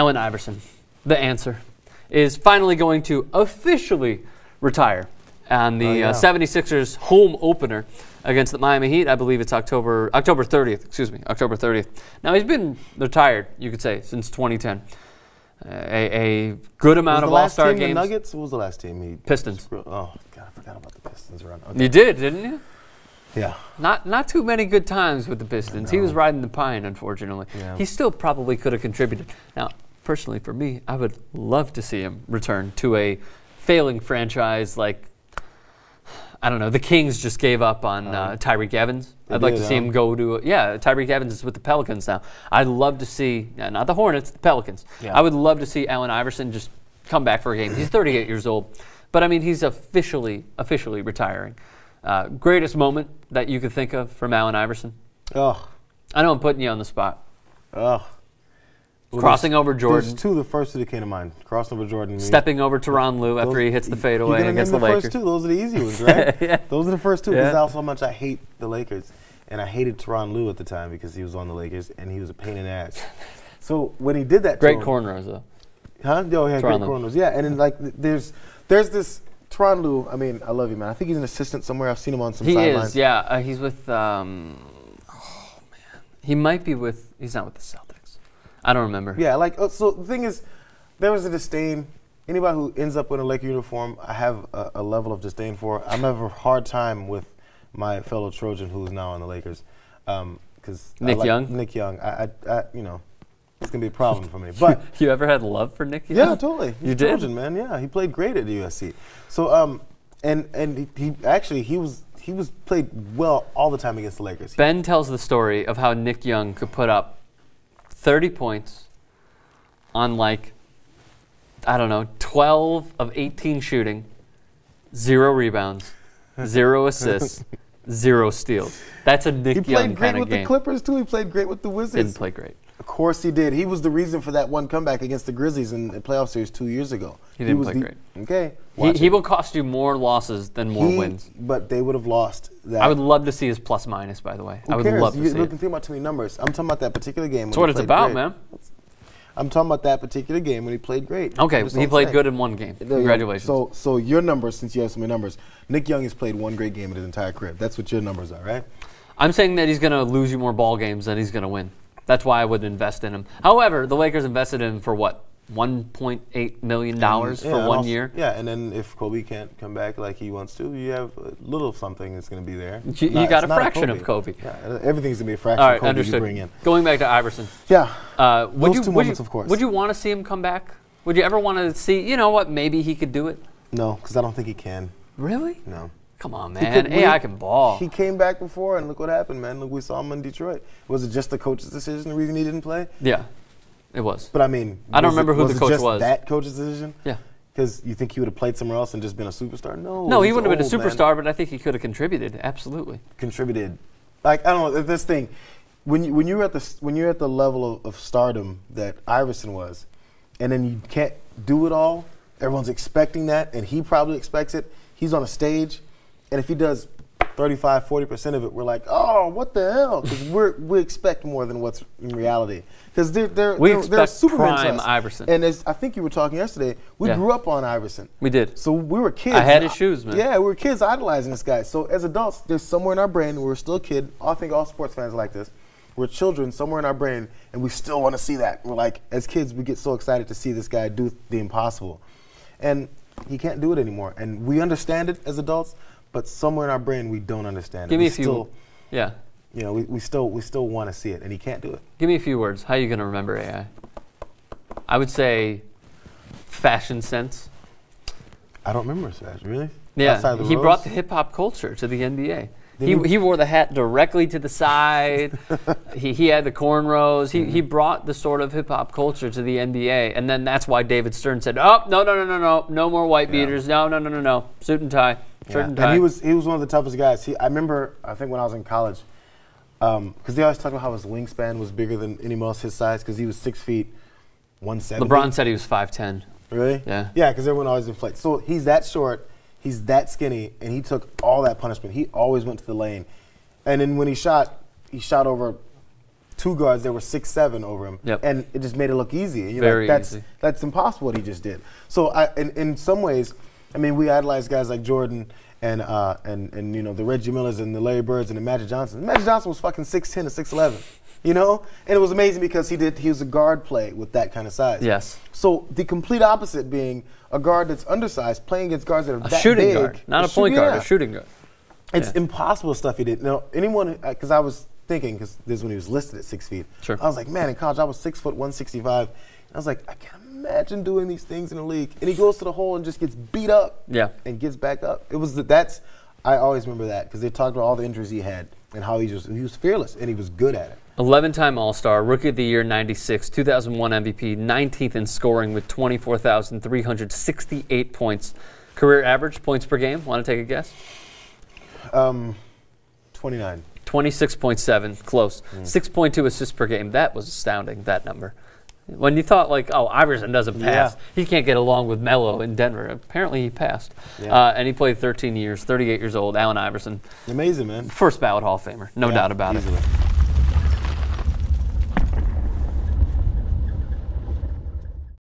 Allen Iverson, the answer, is finally going to officially retire on the oh, yeah. uh, 76ers home opener against the Miami Heat. I believe it's October October 30th. Excuse me, October 30th. Now he's been retired, you could say, since 2010. Uh, a, a, good amount of All Star games. Nuggets. What was the last team? He Pistons. oh God, I forgot about the Pistons run. Okay. You did, didn't you? Yeah. Not not too many good times with the Pistons. He was riding the pine, unfortunately. Yeah. He still probably could have contributed. Now personally for me, I would love to see him return to a failing franchise like I don't know. The Kings just gave up on uh, uh Tyreek Evans. I'd like to see him go to a, yeah. Tyreek Evans is with the Pelicans now. I'd love to see not the Hornets, the Pelicans. Yeah. I would love to see Allen Iverson just come back for a game. He's 38 years old, but I mean he's officially officially retiring. Uh, greatest moment that you could think of from Allen Iverson. Oh, I know I'm putting you on the spot. Oh. Crossing over Jordan. There's two the first two that came to mind. Crossing over Jordan. Me. Stepping over Teron Lou those, after he hits the fadeaway against the, the Lakers. First two. Those are the easy ones, right? yeah. Those are the first two. Because yeah. how much I hate the Lakers. And I hated Teron Lou at the time because he was on the Lakers and he was a pain in the ass. so when he did that Great him, though. Huh? Yo, oh, yeah, Teron great cornerers. Yeah, and then, like, there's there's this Teron Lou. I mean, I love you, man. I think he's an assistant somewhere. I've seen him on some He is, lines. yeah. Uh, he's with, um, oh, man. He might be with, he's not with the Celtics. I don't remember. Yeah, like uh, so. The thing is, there was a disdain. Anybody who ends up in a Laker uniform, I have a, a level of disdain for. I'm having a hard time with my fellow Trojan who's now on the Lakers, because um, Nick like Young. Nick Young. I, I, I, you know, it's gonna be a problem for me. But you ever had love for Nick? Young? Yeah, totally. He's you did, Trojan, man. Yeah, he played great at USC. So, um, and and he, he actually he was he was played well all the time against the Lakers. Ben tells the story of how Nick Young could put up 30 points on like, I don't know, 12 of 18 shooting, zero rebounds, zero assists, zero steals. That's a Nick Young kind of game. He played great with the Clippers too. He played great with the Wizards. Didn't play great. Of course he did. He was the reason for that one comeback against the Grizzlies in the playoff series two years ago. He didn't he play the, great. Okay. He, he, will cost you more losses than more he, wins. But they would have lost that. I would love to see his plus minus, by the way. Who I would cares? love to You're looking it. about too many numbers. I'm talking about that particular game. That's what it's about, great. man. I'm talking about that particular game when he played great. Okay, he played saying. good in one game. Congratulations. So, so your numbers, since you have so many numbers, Nick Young has played one great game in his entire career. That's what your numbers are, right? I'm saying that he's going to lose you more ball games than he's going to win. That's why I would invest in him. However, the Lakers invested in him for what? $1.8 million for yeah, one also, year. Yeah, and then if Kobe can't come back like he wants to, you have a little something that's going to be there. You, you got a fraction Kobe. of Kobe. Yeah, everything's going to be a fraction All right, of Kobe understood. you bring in. Going back to Iverson. Yeah. Uh, would Those you, two would moments, you, of course. Would you want to see him come back? Would you ever want to see, you know what, maybe he could do it? No, because I don't think he can. Really? No. Come on, man. Could, AI he, can ball. He came back before, and look what happened, man. Look, we saw him in Detroit. Was it just the coach's decision the reason he didn't play? Yeah, it was. But I mean, I don't remember it, who the coach was. That coach's decision. Yeah. Because you think he would have played somewhere else and just been a superstar? No. No, he wouldn't old, have been a superstar, man. but I think he could have contributed. Absolutely. Contributed. Like I don't know this thing. When you when you're at the when you're at the level of, of stardom that Iverson was, and then you can't do it all. Everyone's expecting that, and he probably expects it. He's on a stage and if he does 35, 40% of it, we're like, oh, what the hell? Because we we expect more than what's in reality. Because they're, they're, we they're, they're Superman prime to us. Iverson. And as I think you were talking yesterday, we yeah. grew up on Iverson. We did. So we were kids. I had his shoes, man. Yeah, we were kids idolizing this guy. So as adults, there's somewhere in our brain, we're still a kid. I think all sports fans like this. We're children somewhere in our brain, and we still want to see that. We're like, as kids, we get so excited to see this guy do the impossible. And he can't do it anymore. And we understand it as adults, but somewhere in our brain we don't understand Give it. me we a few. Still, yeah. You know, we, we still we still want to see it, and he can't do it. Give me a few words. How are you going to remember AI? I would say fashion sense. I don't remember his fashion really. Yeah, he brought the hip hop culture to the NBA. He, he, wore the hat directly to the side. he, he had the cornrows. He, mm-hmm. he brought the sort of hip hop culture to the NBA. And then that's why David Stern said, Oh, no, no, no, no, no. No more white yeah. beaters. No, no, no, no, no. Suit and tie yeah. And he was he was one of the toughest guys. He, I remember I think when I was in college, because um, they always talk about how his wingspan was bigger than anyone else his size because he was six feet, one seventy. LeBron said he was five ten. Really? Yeah. Yeah, because everyone always inflates. So he's that short, he's that skinny, and he took all that punishment. He always went to the lane, and then when he shot, he shot over two guards that were six seven over him, yep. and it just made it look easy. you Very that's easy. that's impossible what he just did. So I, in in some ways I mean, we idolize guys like Jordan and uh, and and you know the Reggie Millers and the Larry Birds and the Magic Johnson. Magic Johnson was fucking six ten and six eleven, you know, and it was amazing because he did he was a guard play with that kind of size. Yes. So the complete opposite being a guard that's undersized playing against guards that are a that shooting big, guard, not a, point guard, a shooting guard. It's yeah. impossible stuff he did. Now anyone, because uh, I was thinking, because this is when he was listed at six feet. Sure. I was like, man, in college I was six foot one sixty five. I was like, I can't imagine doing these things in the league? And he goes to the hole and just gets beat up. Yeah. And gets back up. It was that's I always remember that because they talked about all the injuries he had and how he just he was fearless and he was good at it. 11-time All-Star, Rookie of the Year 96, 2001 MVP, 19th in scoring with 24,368 points. Career average points per game. Want to take a guess? Um, 29. 26.7, close. Mm. 6.2 assists per game. That was astounding, that number. When you thought like, oh, Iverson doesn't pass, yeah. he can't get along with Melo in Denver. Apparently, he passed, yeah. uh, and he played 13 years, 38 years old. Allen Iverson, amazing man, first ballot Hall of Famer, no yeah, doubt about easily. it.